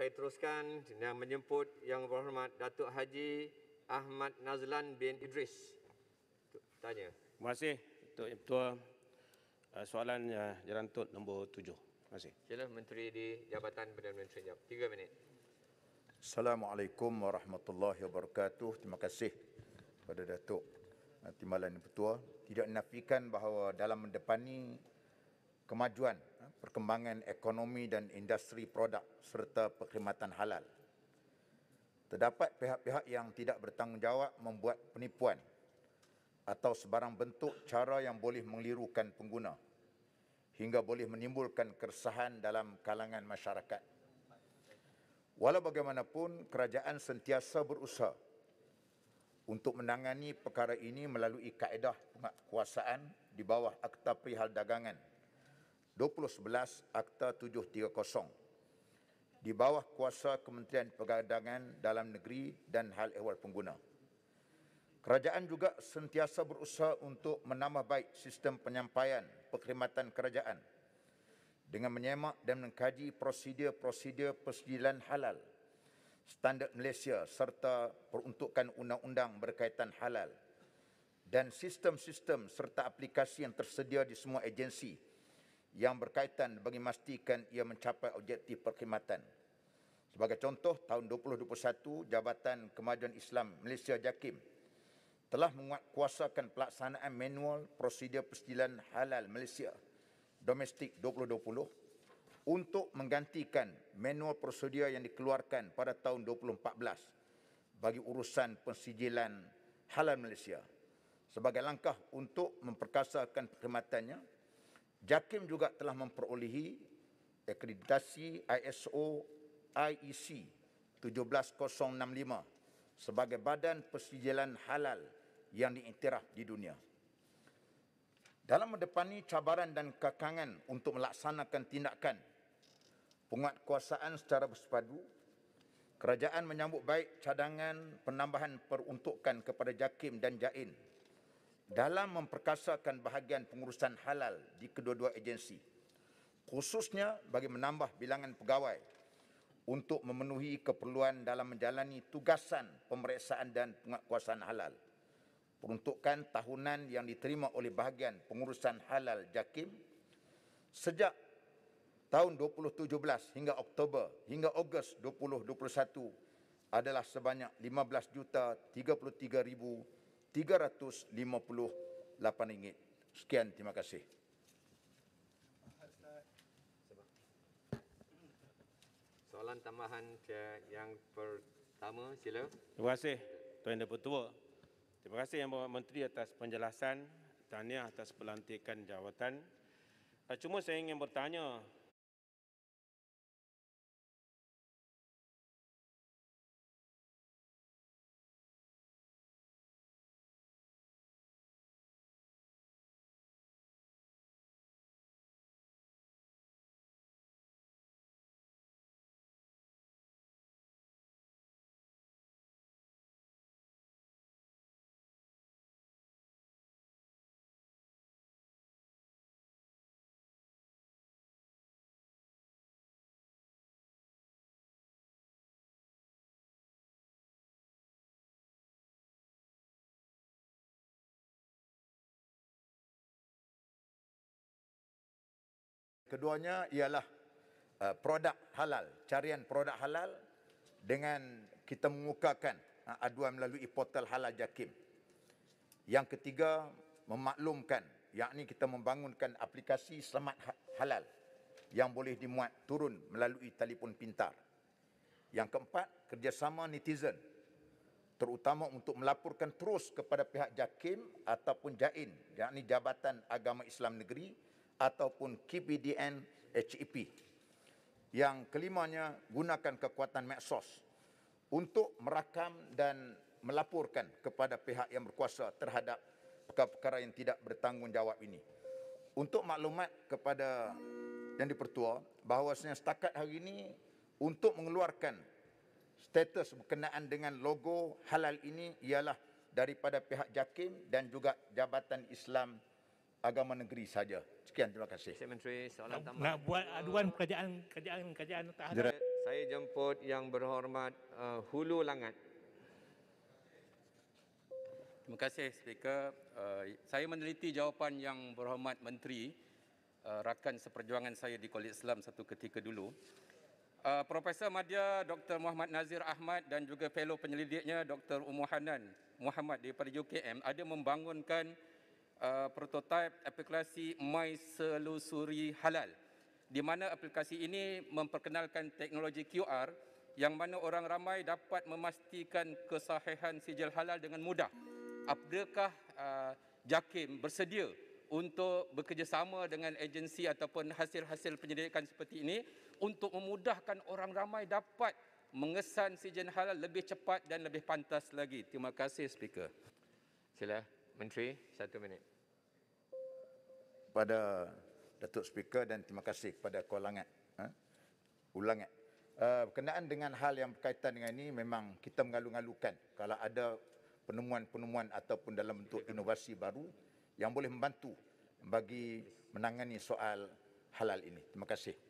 saya teruskan dengan menyemput Yang Berhormat Datuk Haji Ahmad Nazlan bin Idris. Tanya. Terima kasih Tok Ketua. Eh, soalan eh, jalan tut nombor tujuh. Terima kasih. Sila Menteri di Jabatan Perdana Menteri jawab. Tiga minit. Assalamualaikum warahmatullahi wabarakatuh. Terima kasih kepada Datuk eh, Timbalan Ketua. Tidak menafikan bahawa dalam mendepani kemajuan ha, perkembangan ekonomi dan industri produk serta perkhidmatan halal. Terdapat pihak-pihak yang tidak bertanggungjawab membuat penipuan atau sebarang bentuk cara yang boleh mengelirukan pengguna hingga boleh menimbulkan keresahan dalam kalangan masyarakat. Walau bagaimanapun, kerajaan sentiasa berusaha untuk menangani perkara ini melalui kaedah penguasaan di bawah Akta Perihal Dagangan 2011 Akta 730 di bawah kuasa Kementerian Perdagangan Dalam Negeri dan Hal Ehwal Pengguna. Kerajaan juga sentiasa berusaha untuk menambah baik sistem penyampaian perkhidmatan kerajaan dengan menyemak dan mengkaji prosedur-prosedur persediaan halal standard Malaysia serta peruntukan undang-undang berkaitan halal dan sistem-sistem serta aplikasi yang tersedia di semua agensi yang berkaitan bagi memastikan ia mencapai objektif perkhidmatan. Sebagai contoh, tahun 2021, Jabatan Kemajuan Islam Malaysia JAKIM telah menguatkuasakan pelaksanaan manual prosedur persetilan halal Malaysia domestik 2020 untuk menggantikan manual prosedur yang dikeluarkan pada tahun 2014 bagi urusan persijilan halal Malaysia sebagai langkah untuk memperkasakan perkhidmatannya JAKIM juga telah memperolehi akreditasi ISO IEC 17065 sebagai badan persijilan halal yang diiktiraf di dunia. Dalam mendepani cabaran dan kekangan untuk melaksanakan tindakan penguatkuasaan secara bersepadu, kerajaan menyambut baik cadangan penambahan peruntukan kepada JAKIM dan JAIN dalam memperkasakan bahagian pengurusan halal di kedua-dua agensi khususnya bagi menambah bilangan pegawai untuk memenuhi keperluan dalam menjalani tugasan pemeriksaan dan penguatkuasaan halal peruntukan tahunan yang diterima oleh bahagian pengurusan halal JAKIM sejak tahun 2017 hingga Oktober hingga Ogos 2021 adalah sebanyak 15 juta 33 ribu RM358. Sekian, terima kasih. Soalan tambahan yang pertama, sila. Terima kasih, Tuan Yang Pertua. Terima kasih Yang Berhormat Menteri atas penjelasan. Tahniah atas pelantikan jawatan. Eh, cuma saya ingin bertanya Keduanya ialah uh, produk halal, carian produk halal dengan kita mengukakan uh, aduan melalui portal halal JAKIM. Yang ketiga, memaklumkan yakni kita membangunkan aplikasi selamat ha- halal yang boleh dimuat turun melalui telefon pintar. Yang keempat, kerjasama netizen terutama untuk melaporkan terus kepada pihak JAKIM ataupun JAIN, yakni Jabatan Agama Islam Negeri ataupun KBDN HEP. Yang kelimanya gunakan kekuatan medsos untuk merakam dan melaporkan kepada pihak yang berkuasa terhadap perkara-perkara yang tidak bertanggungjawab ini. Untuk maklumat kepada yang dipertua bahawasanya setakat hari ini untuk mengeluarkan status berkenaan dengan logo halal ini ialah daripada pihak JAKIM dan juga Jabatan Islam agama negeri saja. Sekian terima kasih. Cik Menteri, soalan tambahan. Nak buat aduan kerajaan kerajaan kerajaan tahanan. Saya jemput yang berhormat uh, Hulu Langat. Terima kasih speaker. Uh, saya meneliti jawapan yang berhormat menteri uh, rakan seperjuangan saya di Kolej Islam satu ketika dulu. Uh, Profesor Madya Dr. Muhammad Nazir Ahmad dan juga fellow penyelidiknya Dr. Umuhanan Muhammad daripada UKM ada membangunkan Uh, prototipe aplikasi My Selusuri Halal di mana aplikasi ini memperkenalkan teknologi QR yang mana orang ramai dapat memastikan kesahihan sijil halal dengan mudah. Apakah uh, JAKIM bersedia untuk bekerjasama dengan agensi ataupun hasil-hasil penyelidikan seperti ini untuk memudahkan orang ramai dapat mengesan sijil halal lebih cepat dan lebih pantas lagi. Terima kasih Speaker. Sila. Menteri, satu minit. Pada Datuk Speaker dan terima kasih kepada Kuala Langat. Ha? Ulang. Uh, berkenaan dengan hal yang berkaitan dengan ini memang kita mengalu-alukan kalau ada penemuan-penemuan ataupun dalam bentuk inovasi baru yang boleh membantu bagi menangani soal halal ini. Terima kasih.